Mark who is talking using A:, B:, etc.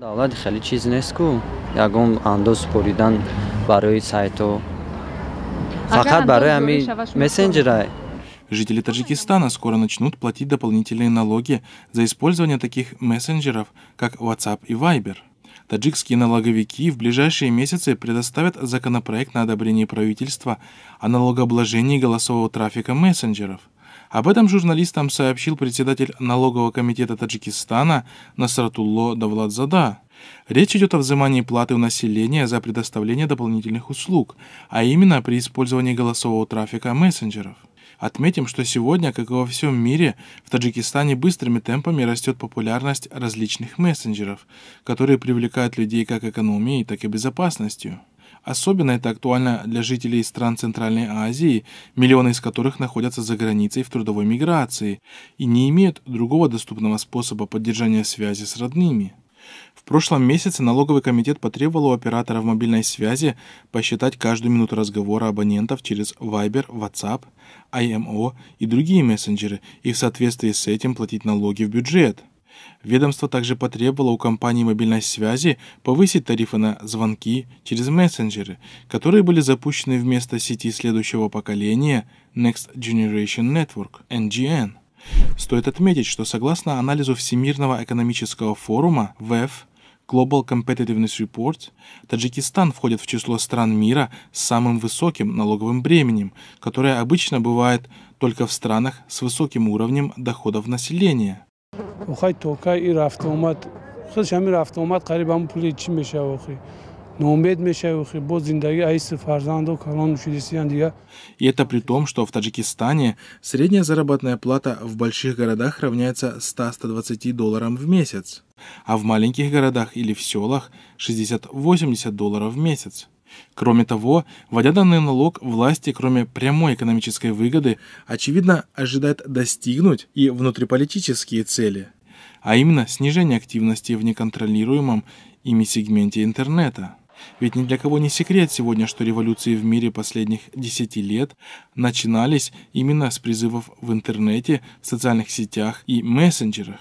A: давлати хеле чиз нест ягон андоз супоридан барои сайту фақат барои ҳамин мессенҷерай Жители Таджикистана скоро начнут платить дополнительные налоги за использование таких мессенджеров, как WhatsApp и Viber. Таджикские налоговики в ближайшие месяцы предоставят законопроект на одобрение правительства о налогообложении голосового трафика мессенджеров – об этом журналистам сообщил председатель налогового комитета Таджикистана Насратулло Давладзада. Речь идет о взимании платы у населения за предоставление дополнительных услуг, а именно при использовании голосового трафика мессенджеров. Отметим, что сегодня, как и во всем мире, в Таджикистане быстрыми темпами растет популярность различных мессенджеров, которые привлекают людей как экономией, так и безопасностью. Особенно это актуально для жителей стран Центральной Азии, миллионы из которых находятся за границей в трудовой миграции и не имеют другого доступного способа поддержания связи с родными. В прошлом месяце налоговый комитет потребовал у операторов мобильной связи посчитать каждую минуту разговора абонентов через Viber, WhatsApp, IMO и другие мессенджеры и в соответствии с этим платить налоги в бюджет – Ведомство также потребовало у компании мобильной связи повысить тарифы на звонки через мессенджеры, которые были запущены вместо сети следующего поколения Next Generation Network, NGN. Стоит отметить, что согласно анализу Всемирного экономического форума ВЭФ Global Competitiveness Report, Таджикистан входит в число стран мира с самым высоким налоговым бременем, которое обычно бывает только в странах с высоким уровнем доходов населения ухай токай и рафт омад худаш ҳамин рафт омад қариб ҳамн пули чӣ мешава охир Номед И это при том, что в Таджикистане средняя заработная плата в больших городах равняется 100-120 долларам в месяц, а в маленьких городах или в селах 60-80 долларов в месяц. Кроме того, вводя данный налог, власти, кроме прямой экономической выгоды, очевидно, ожидают достигнуть и внутриполитические цели, а именно снижение активности в неконтролируемом ими сегменте интернета. Ведь ни для кого не секрет сегодня, что революции в мире последних 10 лет начинались именно с призывов в интернете, в социальных сетях и мессенджерах.